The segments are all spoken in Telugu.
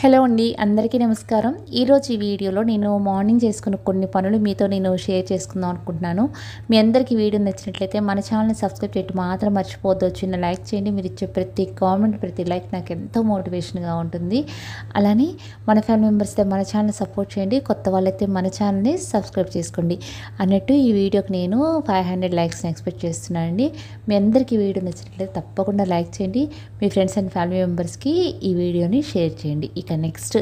హలో అండి అందరికీ నమస్కారం ఈరోజు ఈ వీడియోలో నేను మార్నింగ్ చేసుకున్న కొన్ని పనులు మీతో నేను షేర్ చేసుకుందాం అనుకుంటున్నాను మీ అందరికీ వీడియో నచ్చినట్లయితే మన ఛానల్ని సబ్స్క్రైబ్ చేయడం మాత్రం మర్చిపోవద్దు చిన్న లైక్ చేయండి మీరు ఇచ్చే ప్రతి కామెంట్ ప్రతి లైక్ నాకు ఎంతో మోటివేషన్గా ఉంటుంది అలానే మన ఫ్యామిలీ మెంబర్స్ అయితే మన ఛానల్ని సపోర్ట్ చేయండి కొత్త వాళ్ళైతే మన ఛానల్ని సబ్స్క్రైబ్ చేసుకోండి అన్నట్టు ఈ వీడియోకి నేను ఫైవ్ హండ్రెడ్ లైక్స్ని ఎక్స్పెక్ట్ చేస్తున్నానండి మీ అందరికీ వీడియో నచ్చినట్లయితే తప్పకుండా లైక్ చేయండి మీ ఫ్రెండ్స్ అండ్ ఫ్యామిలీ మెంబర్స్కి ఈ వీడియోని షేర్ చేయండి ఇక నెక్స్ట్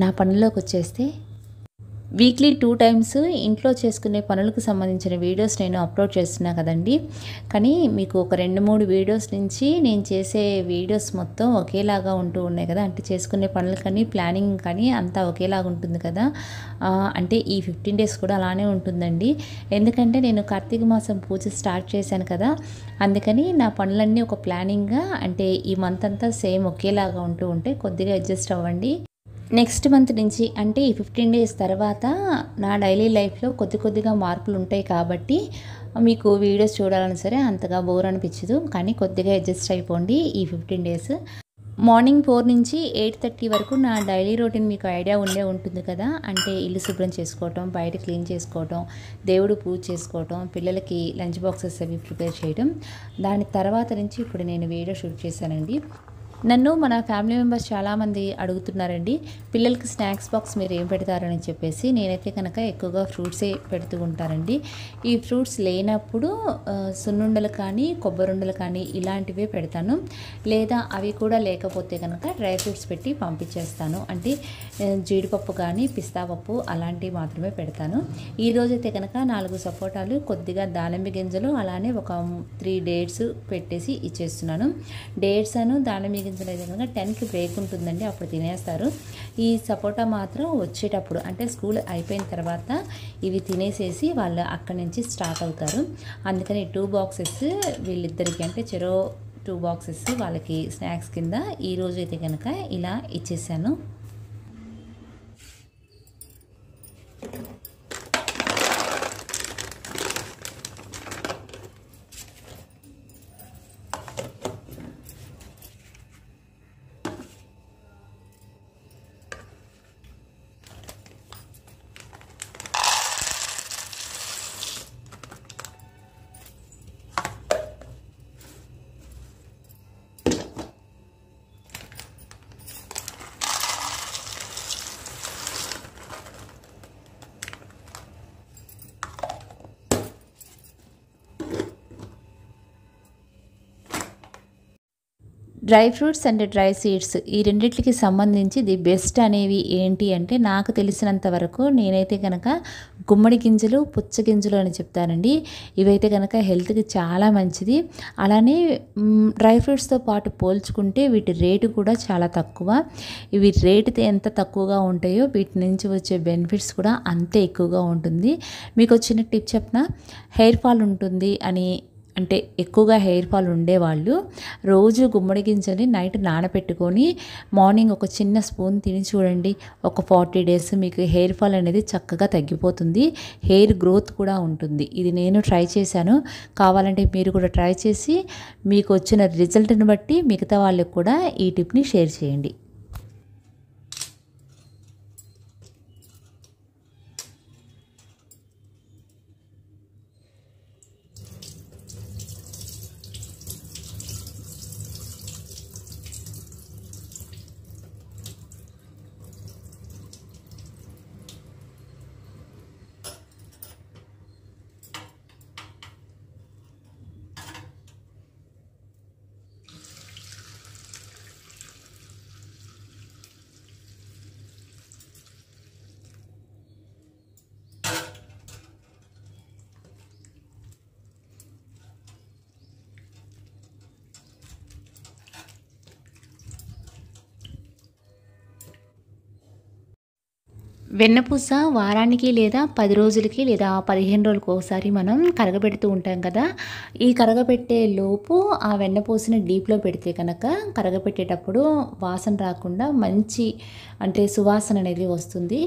నా పనిలోకి వచ్చేస్తే వీక్లీ టూ టైమ్స్ ఇంట్లో చేసుకునే పనులకు సంబంధించిన వీడియోస్ నేను అప్లోడ్ చేస్తున్నా కదండి కానీ మీకు ఒక రెండు మూడు వీడియోస్ నుంచి నేను చేసే వీడియోస్ మొత్తం ఒకేలాగా ఉంటూ ఉన్నాయి కదా అంటే చేసుకునే పనులు కానీ ప్లానింగ్ కానీ అంతా ఒకేలాగా ఉంటుంది కదా అంటే ఈ ఫిఫ్టీన్ డేస్ కూడా అలానే ఉంటుందండి ఎందుకంటే నేను కార్తీక మాసం పూజ స్టార్ట్ చేశాను కదా అందుకని నా పనులన్నీ ఒక ప్లానింగ్గా అంటే ఈ మంత్ అంతా సేమ్ ఒకేలాగా ఉంటూ ఉంటే కొద్దిగా అడ్జస్ట్ అవ్వండి నెక్స్ట్ మంత్ నుంచి అంటే ఈ ఫిఫ్టీన్ డేస్ తర్వాత నా డైలీ లైఫ్లో కొద్ది కొద్దిగా మార్పులు ఉంటాయి కాబట్టి మీకు వీడియోస్ చూడాలని సరే అంతగా బోర్ అనిపించదు కానీ కొద్దిగా అడ్జస్ట్ అయిపోండి ఈ ఫిఫ్టీన్ డేస్ మార్నింగ్ ఫోర్ నుంచి ఎయిట్ థర్టీ వరకు నా డైలీ రొటీన్ మీకు ఐడియా ఉండే ఉంటుంది కదా అంటే ఇల్లు శుభ్రం చేసుకోవటం బయట క్లీన్ చేసుకోవటం దేవుడు పూజ చేసుకోవటం పిల్లలకి లంచ్ బాక్సెస్ అవి ప్రిపేర్ చేయడం దాని తర్వాత నుంచి ఇప్పుడు నేను వీడియో షూట్ చేశానండి నన్ను మన ఫ్యామిలీ మెంబర్స్ చాలామంది అడుగుతున్నారండి పిల్లలకి స్నాక్స్ బాక్స్ మీరు ఏం పెడతారని చెప్పేసి నేనైతే కనుక ఎక్కువగా ఫ్రూట్సే పెడుతూ ఉంటానండి ఈ ఫ్రూట్స్ లేనప్పుడు సున్నుండలు కానీ కొబ్బరిండలు కానీ ఇలాంటివే పెడతాను లేదా అవి కూడా లేకపోతే కనుక డ్రై ఫ్రూట్స్ పెట్టి పంపించేస్తాను అంటే జీడిపప్పు కానీ పిస్తాపప్పు అలాంటివి మాత్రమే పెడతాను ఈ రోజైతే కనుక నాలుగు సపోటాలు కొద్దిగా దానిమ్మ గింజలు అలానే ఒక త్రీ డేట్స్ పెట్టేసి ఇచ్చేస్తున్నాను డేట్స్ అను దానిమ్మ తినిపించలేదు కనుక టెన్కి బ్రేక్ ఉంటుందండి అప్పుడు తినేస్తారు ఈ సపోటా మాత్రం వచ్చేటప్పుడు అంటే స్కూల్ అయిపోయిన తర్వాత ఇవి తినేసేసి వాళ్ళు అక్కడి నుంచి స్టార్ట్ అవుతారు అందుకని టూ బాక్సెస్ వీళ్ళిద్దరికి అంటే చెరో టూ బాక్సెస్ వాళ్ళకి స్నాక్స్ కింద ఈరోజు అయితే కనుక ఇలా ఇచ్చేసాను dry fruits and dry seeds ఈ రెండింటికి సంబంధించి ది బెస్ట్ అనేవి ఏంటి అంటే నాకు తెలిసినంత వరకు నేనైతే కనుక గుమ్మడి గింజలు పుచ్చగింజలు అని చెప్తానండి ఇవైతే కనుక హెల్త్కి చాలా మంచిది అలానే డ్రై ఫ్రూట్స్తో పాటు పోల్చుకుంటే వీటి రేటు కూడా చాలా తక్కువ ఇవి రేటు ఎంత తక్కువగా ఉంటాయో వీటి నుంచి వచ్చే బెనిఫిట్స్ కూడా అంతే ఎక్కువగా ఉంటుంది మీకు వచ్చిన టిప్ చెప్పిన హెయిర్ ఫాల్ ఉంటుంది అని అంటే ఎక్కువగా హెయిర్ ఫాల్ ఉండేవాళ్ళు రోజు గుమ్మడి గింజని నైట్ నానబెట్టుకొని మార్నింగ్ ఒక చిన్న స్పూన్ తిని చూడండి ఒక ఫార్టీ డేస్ మీకు హెయిర్ ఫాల్ అనేది చక్కగా తగ్గిపోతుంది హెయిర్ గ్రోత్ కూడా ఉంటుంది ఇది నేను ట్రై చేశాను కావాలంటే మీరు కూడా ట్రై చేసి మీకు వచ్చిన రిజల్ట్ని బట్టి మిగతా వాళ్ళకు కూడా ఈ టిప్ని షేర్ చేయండి వెన్నపూస వారానికి లేదా పది రోజులకి లేదా పదిహేను రోజులకి ఒకసారి మనం కరగబెడుతూ ఉంటాం కదా ఈ కరగబెట్టే లోపు ఆ వెన్నపూసని డీప్లో పెడితే కనుక కరగబెట్టేటప్పుడు వాసన రాకుండా మంచి అంటే సువాసన అనేది వస్తుంది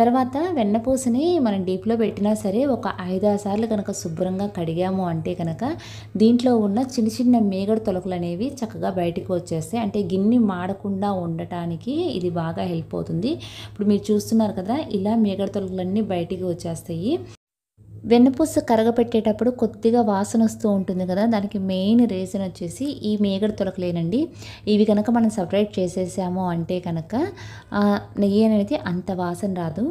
తర్వాత వెన్నపూసని మనం డీప్లో పెట్టినా సరే ఒక ఐదారు సార్లు కనుక శుభ్రంగా కడిగాము అంటే కనుక దీంట్లో ఉన్న చిన్న చిన్న మేగడ తొలకలు అనేవి చక్కగా బయటకు వచ్చేస్తాయి అంటే గిన్నె మాడకుండా ఉండటానికి ఇది బాగా హెల్ప్ అవుతుంది ఇప్పుడు మీరు చూస్తున్నారు కదా కదా ఇలా మేగడ బయటికి వచ్చేస్తాయి వెన్నపూస కరగపెట్టేటప్పుడు కొద్దిగా వాసన వస్తూ ఉంటుంది కదా దానికి మెయిన్ రీజన్ వచ్చేసి ఈ మేగడ తొలకలేనండి ఇవి కనుక మనం సపరేట్ చేసేసాము అంటే కనుక నెయ్యి అనేది అంత వాసన రాదు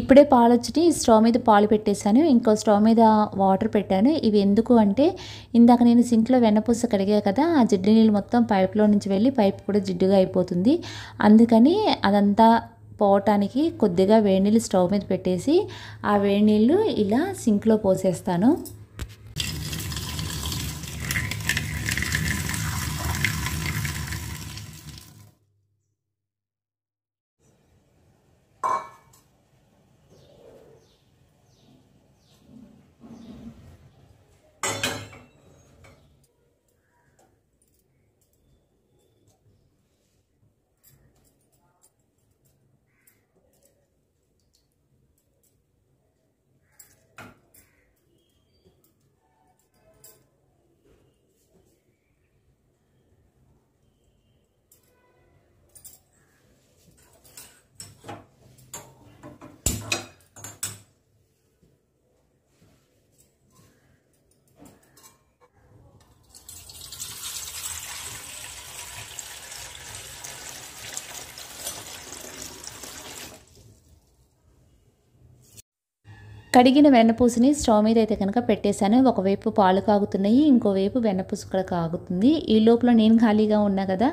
ఇప్పుడే పాలు వచ్చి స్టవ్ మీద పాలు పెట్టేశాను ఇంకో స్టవ్ మీద వాటర్ పెట్టాను ఇవి ఎందుకు అంటే ఇందాక నేను సింక్లో వెన్నపూస కడిగా కదా ఆ జిడ్డు నీళ్ళు మొత్తం పైప్లో నుంచి వెళ్ళి పైప్ కూడా జిడ్డుగా అయిపోతుంది అందుకని అదంతా పోవటానికి కొద్దిగా వేడి నీళ్ళు స్టవ్ మీద పెట్టేసి ఆ వేడి నీళ్ళు ఇలా సింక్లో పోసేస్తాను కడిగిన వెన్నపూసని స్టవ్ మీద అయితే కనుక పెట్టేశాను ఒకవైపు పాలు కాగుతున్నాయి ఇంకోవైపు వెన్నపూస కూడా కాగుతుంది ఈ లోపల నేను ఖాళీగా ఉన్నా కదా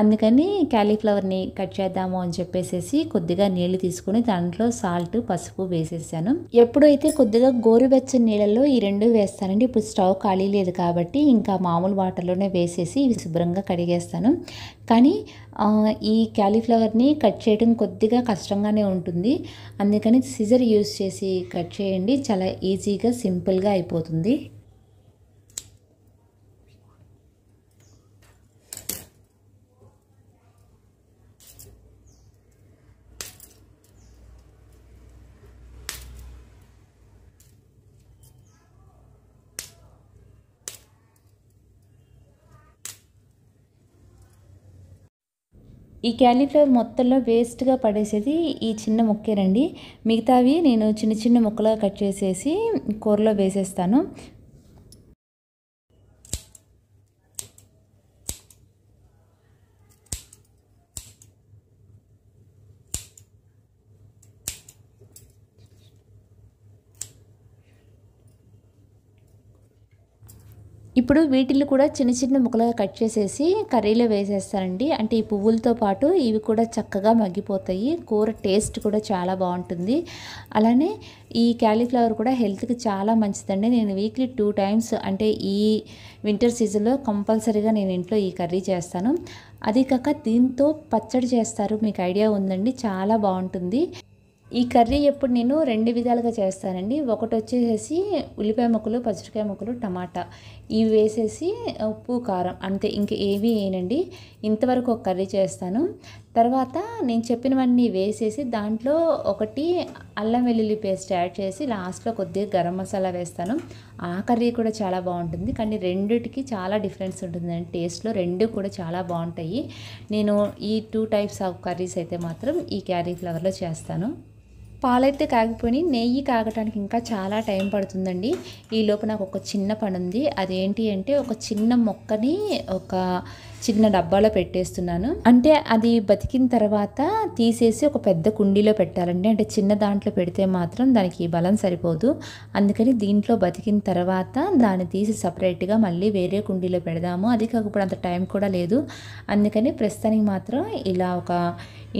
అందుకని క్యాలీఫ్లవర్ని కట్ చేద్దాము అని చెప్పేసి కొద్దిగా నీళ్లు తీసుకుని దాంట్లో సాల్ట్ పసుపు వేసేసాను ఎప్పుడైతే కొద్దిగా గోరువెచ్చని నీళ్ళల్లో ఈ రెండు వేస్తానండి ఇప్పుడు స్టవ్ ఖాళీ లేదు కాబట్టి ఇంకా మామూలు వాటర్లోనే వేసేసి ఇవి శుభ్రంగా కడిగేస్తాను కానీ ఈ క్యాలీఫ్లవర్ని కట్ చేయడం కొద్దిగా కష్టంగానే ఉంటుంది అందుకని సిజర్ యూస్ చేసి కట్ చేయండి చాలా ఈజీగా సింపుల్గా అయిపోతుంది ఈ క్యాలీఫ్లవర్ మొత్తంలో వేస్ట్గా పడేసేది ఈ చిన్న ముక్కేనండి మిగతావి నేను చిన్న చిన్న ముక్కలుగా కట్ చేసేసి కూరలో వేసేస్తాను ఇప్పుడు వీటిని కూడా చిన్న చిన్న ముక్కలుగా కట్ చేసేసి కర్రీలో వేసేస్తానండి అంటే ఈ పువ్వులతో పాటు ఇవి కూడా చక్కగా మగ్గిపోతాయి కూర టేస్ట్ కూడా చాలా బాగుంటుంది అలానే ఈ క్యాలీఫ్లవర్ కూడా హెల్త్కి చాలా మంచిదండి నేను వీక్లీ టూ టైమ్స్ అంటే ఈ వింటర్ సీజన్లో కంపల్సరీగా నేను ఇంట్లో ఈ కర్రీ చేస్తాను అది కాక దీంతో పచ్చడి చేస్తారు మీకు ఐడియా ఉందండి చాలా బాగుంటుంది ఈ కర్రీ ఎప్పుడు నేను రెండు విధాలుగా చేస్తానండి ఒకటి వచ్చేసేసి ఉల్లిపాయ ముక్కలు పచ్చడికాయ ముక్కలు టమాటా ఇవి వేసేసి ఉప్పు కారం అంతే ఇంక ఏవి వేయనండి ఇంతవరకు ఒక కర్రీ చేస్తాను తర్వాత నేను చెప్పినవన్నీ వేసేసి దాంట్లో ఒకటి అల్లం వెల్లుల్లి పేస్ట్ యాడ్ చేసి లాస్ట్లో కొద్దిగా గరం మసాలా వేస్తాను ఆ కర్రీ కూడా చాలా బాగుంటుంది కానీ రెండిటికి చాలా డిఫరెన్స్ ఉంటుందండి టేస్ట్లో రెండు కూడా చాలా బాగుంటాయి నేను ఈ టూ టైప్స్ ఆఫ్ కర్రీస్ అయితే మాత్రం ఈ ఫ్లవర్లో చేస్తాను పాలైతే కాగిపోయినాయి నెయ్యి కాగటానికి ఇంకా చాలా టైం పడుతుందండి ఈలోపు నాకు ఒక చిన్న పని ఉంది అదేంటి అంటే ఒక చిన్న మొక్కని ఒక చిన్న డబ్బాలో పెట్టేస్తున్నాను అంటే అది బతికిన తర్వాత తీసేసి ఒక పెద్ద కుండీలో పెట్టాలండి అంటే చిన్న దాంట్లో పెడితే మాత్రం దానికి బలం సరిపోదు అందుకని దీంట్లో బతికిన తర్వాత దాన్ని తీసి సపరేట్గా మళ్ళీ వేరే కుండీలో పెడదాము అది కాకపోతే అంత టైం కూడా లేదు అందుకని ప్రస్తుతానికి మాత్రం ఇలా ఒక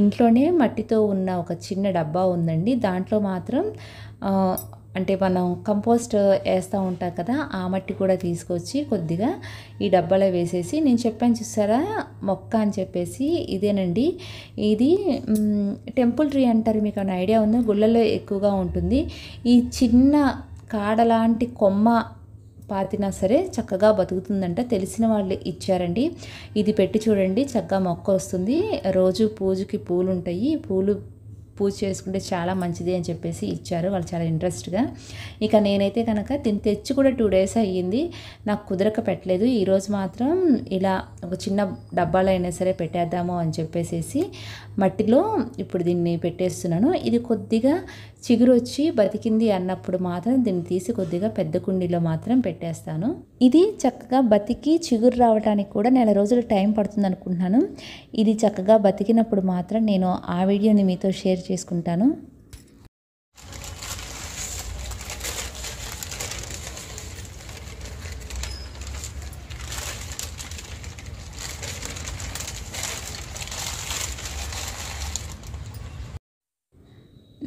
ఇంట్లోనే మట్టితో ఉన్న ఒక చిన్న డబ్బా ఉందండి దాంట్లో మాత్రం అంటే మనం కంపోస్ట్ వేస్తూ ఉంటాం కదా ఆ మట్టి కూడా తీసుకొచ్చి కొద్దిగా ఈ డబ్బాలో వేసేసి నేను చెప్పాను చూసారా మొక్క అని చెప్పేసి ఇదేనండి ఇది టెంపుల్ ట్రీ అంటారు మీకు ఏమైనా ఐడియా ఉందో గుళ్ళల్లో ఎక్కువగా ఉంటుంది ఈ చిన్న కాడ లాంటి కొమ్మ పాతినా సరే చక్కగా బతుకుతుందంట తెలిసిన వాళ్ళు ఇచ్చారండి ఇది పెట్టి చూడండి చక్కగా మొక్క వస్తుంది రోజు పూజకి పూలు ఉంటాయి పూలు పూజ చేసుకుంటే చాలా మంచిది అని చెప్పేసి ఇచ్చారు వాళ్ళు చాలా ఇంట్రెస్ట్గా ఇక నేనైతే కనుక దీన్ని తెచ్చి కూడా టూ డేస్ అయ్యింది నాకు కుదరక పెట్టలేదు ఈరోజు మాత్రం ఇలా ఒక చిన్న డబ్బాలో అయినా సరే పెట్టేద్దాము అని చెప్పేసేసి మట్టిలో ఇప్పుడు దీన్ని పెట్టేస్తున్నాను ఇది కొద్దిగా చిగురు వచ్చి బతికింది అన్నప్పుడు మాత్రం దీన్ని తీసి కొద్దిగా పెద్ద కుండీలో మాత్రం పెట్టేస్తాను ఇది చక్కగా బతికి చిగురు రావడానికి కూడా నెల రోజులు టైం పడుతుంది అనుకుంటున్నాను ఇది చక్కగా బతికినప్పుడు మాత్రం నేను ఆ వీడియోని మీతో షేర్ చేసుకుంటాను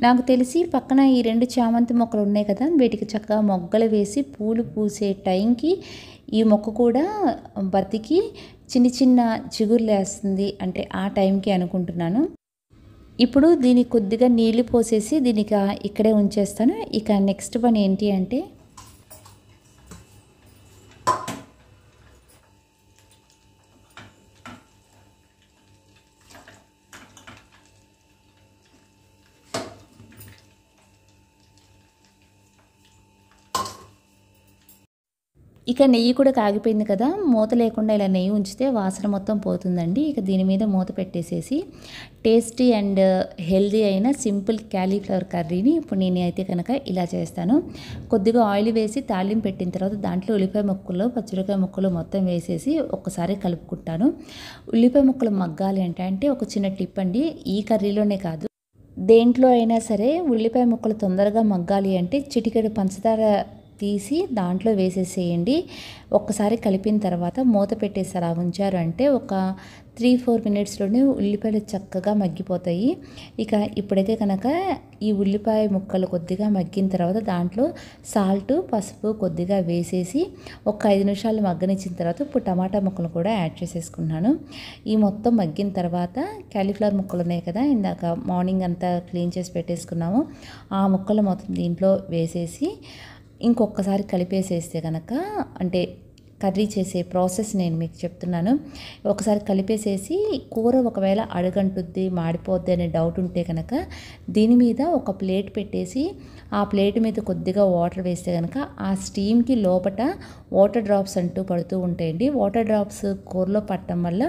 నాకు తెలిసి పక్కన ఈ రెండు చామంతి మొక్కలు ఉన్నాయి కదా వీటికి చక్కగా మొగ్గలు వేసి పూలు పూసే టైంకి ఈ మొక్క కూడా బతికి చిన్న చిన్న చిగుర్లేస్తుంది అంటే ఆ టైంకి అనుకుంటున్నాను ఇప్పుడు దీనికి కొద్దిగా నీళ్ళు పోసేసి దీనికి ఇక్కడే ఉంచేస్తాను ఇక నెక్స్ట్ పని ఏంటి అంటే ఇక నెయ్యి కూడా కాగిపోయింది కదా మూత లేకుండా ఇలా నెయ్యి ఉంచితే వాసన మొత్తం పోతుందండి ఇక దీని మీద మూత పెట్టేసేసి టేస్టీ అండ్ హెల్దీ అయిన సింపుల్ క్యాలీఫ్లవర్ కర్రీని ఇప్పుడు నేను అయితే కనుక ఇలా చేస్తాను కొద్దిగా ఆయిల్ వేసి తాలింపు పెట్టిన తర్వాత దాంట్లో ఉల్లిపాయ ముక్కలు పచ్చిరకాయ ముక్కలు మొత్తం వేసేసి ఒక్కసారి కలుపుకుంటాను ఉల్లిపాయ ముక్కలు మగ్గాలి అంటే ఒక చిన్న టిప్ అండి ఈ కర్రీలోనే కాదు దేంట్లో అయినా సరే ఉల్లిపాయ ముక్కలు తొందరగా మగ్గాలి అంటే చిటికెడు పంచదార తీసి దాంట్లో వేసేసేయండి ఒక్కసారి కలిపిన తర్వాత మూత పెట్టేసి అలా ఉంచారు అంటే ఒక త్రీ ఫోర్ మినిట్స్లోనే ఉల్లిపాయలు చక్కగా మగ్గిపోతాయి ఇక ఇప్పుడైతే కనుక ఈ ఉల్లిపాయ ముక్కలు కొద్దిగా మగ్గిన తర్వాత దాంట్లో సాల్ట్ పసుపు కొద్దిగా వేసేసి ఒక ఐదు నిమిషాలు మగ్గనిచ్చిన తర్వాత ఇప్పుడు టమాటా ముక్కలు కూడా యాడ్ చేసేసుకున్నాను ఈ మొత్తం మగ్గిన తర్వాత క్యాలీఫ్లవర్ ముక్కలు ఉన్నాయి కదా ఇందాక మార్నింగ్ అంతా క్లీన్ చేసి పెట్టేసుకున్నాము ఆ ముక్కలు మొత్తం దీంట్లో వేసేసి ఇంకొకసారి కలిపేసేస్తే కనుక అంటే కర్రీ చేసే ప్రాసెస్ నేను మీకు చెప్తున్నాను ఒకసారి కలిపేసేసి కూర ఒకవేళ అడుగంటుద్ది మాడిపోద్ది అనే డౌట్ ఉంటే కనుక దీని మీద ఒక ప్లేట్ పెట్టేసి ఆ ప్లేట్ మీద కొద్దిగా వాటర్ వేస్తే కనుక ఆ స్టీమ్కి లోపల వాటర్ డ్రాప్స్ అంటూ పడుతూ ఉంటాయండి వాటర్ డ్రాప్స్ కూరలో పట్టడం వల్ల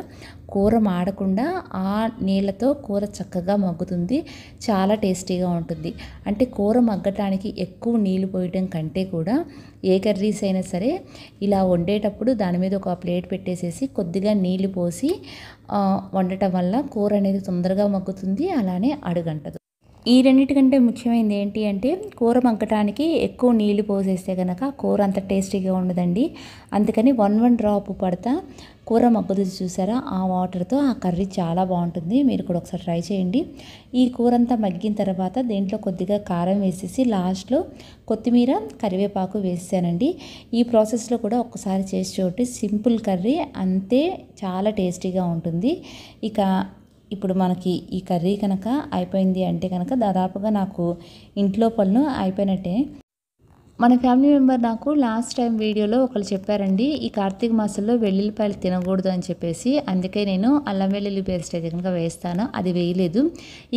కూర మాడకుండా ఆ నీళ్ళతో కూర చక్కగా మగ్గుతుంది చాలా టేస్టీగా ఉంటుంది అంటే కూర మగ్గటానికి ఎక్కువ నీళ్ళు పోయడం కంటే కూడా ఏ కర్రీస్ అయినా సరే ఇలా వండేటప్పుడు దాని మీద ఒక ప్లేట్ పెట్టేసేసి కొద్దిగా నీళ్ళు పోసి వండటం వల్ల కూర అనేది తొందరగా మగ్గుతుంది అలానే అడుగంటదు ఈ రెండింటికంటే ముఖ్యమైనది ఏంటి అంటే కూర మగ్గటానికి ఎక్కువ నీళ్లు పోసేస్తే కనుక కూర అంత టేస్టీగా ఉండదండి అందుకని వన్ వన్ డ్రాప్ పడతా కూర మగ్గుదు చూసారా ఆ వాటర్తో ఆ కర్రీ చాలా బాగుంటుంది మీరు కూడా ఒకసారి ట్రై చేయండి ఈ కూర అంతా మగ్గిన తర్వాత దీంట్లో కొద్దిగా కారం వేసేసి లాస్ట్లో కొత్తిమీర కరివేపాకు వేసానండి ఈ ప్రాసెస్లో కూడా ఒకసారి చేసి చూడండి సింపుల్ కర్రీ అంతే చాలా టేస్టీగా ఉంటుంది ఇక ఇప్పుడు మనకి ఈ కర్రీ కనుక అయిపోయింది అంటే కనుక దాదాపుగా నాకు ఇంట్లో పనులు అయిపోయినట్టే మన ఫ్యామిలీ మెంబర్ నాకు లాస్ట్ టైం వీడియోలో ఒకరు చెప్పారండి ఈ కార్తీక మాసంలో వెల్లుల్లిపాయలు తినకూడదు అని చెప్పేసి అందుకే నేను అల్లం వెల్లుల్లి పేస్ట్ అయితే కనుక వేస్తాను అది వేయలేదు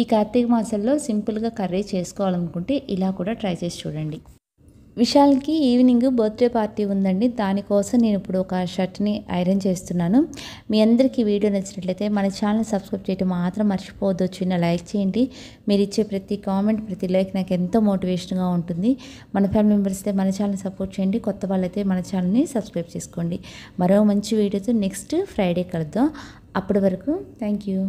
ఈ కార్తీక మాసంలో సింపుల్గా కర్రీ చేసుకోవాలనుకుంటే ఇలా కూడా ట్రై చేసి చూడండి విశాల్కి ఈవినింగ్ బర్త్డే పార్టీ ఉందండి దానికోసం నేను ఇప్పుడు ఒక షర్ట్ని ఐరన్ చేస్తున్నాను మీ అందరికీ వీడియో నచ్చినట్లయితే మన ఛానల్ సబ్స్క్రైబ్ చేయడం మాత్రం మర్చిపోవద్దు చిన్న లైక్ చేయండి మీరు ఇచ్చే ప్రతి కామెంట్ ప్రతి లైక్ నాకు ఎంతో మోటివేషన్గా ఉంటుంది మన ఫ్యామిలీ మెంబర్స్ అయితే మన ఛానల్ సపోర్ట్ చేయండి కొత్త వాళ్ళైతే మన ఛానల్ని సబ్స్క్రైబ్ చేసుకోండి మరో మంచి వీడియోతో నెక్స్ట్ ఫ్రైడే కలుద్దాం అప్పటి వరకు థ్యాంక్ యూ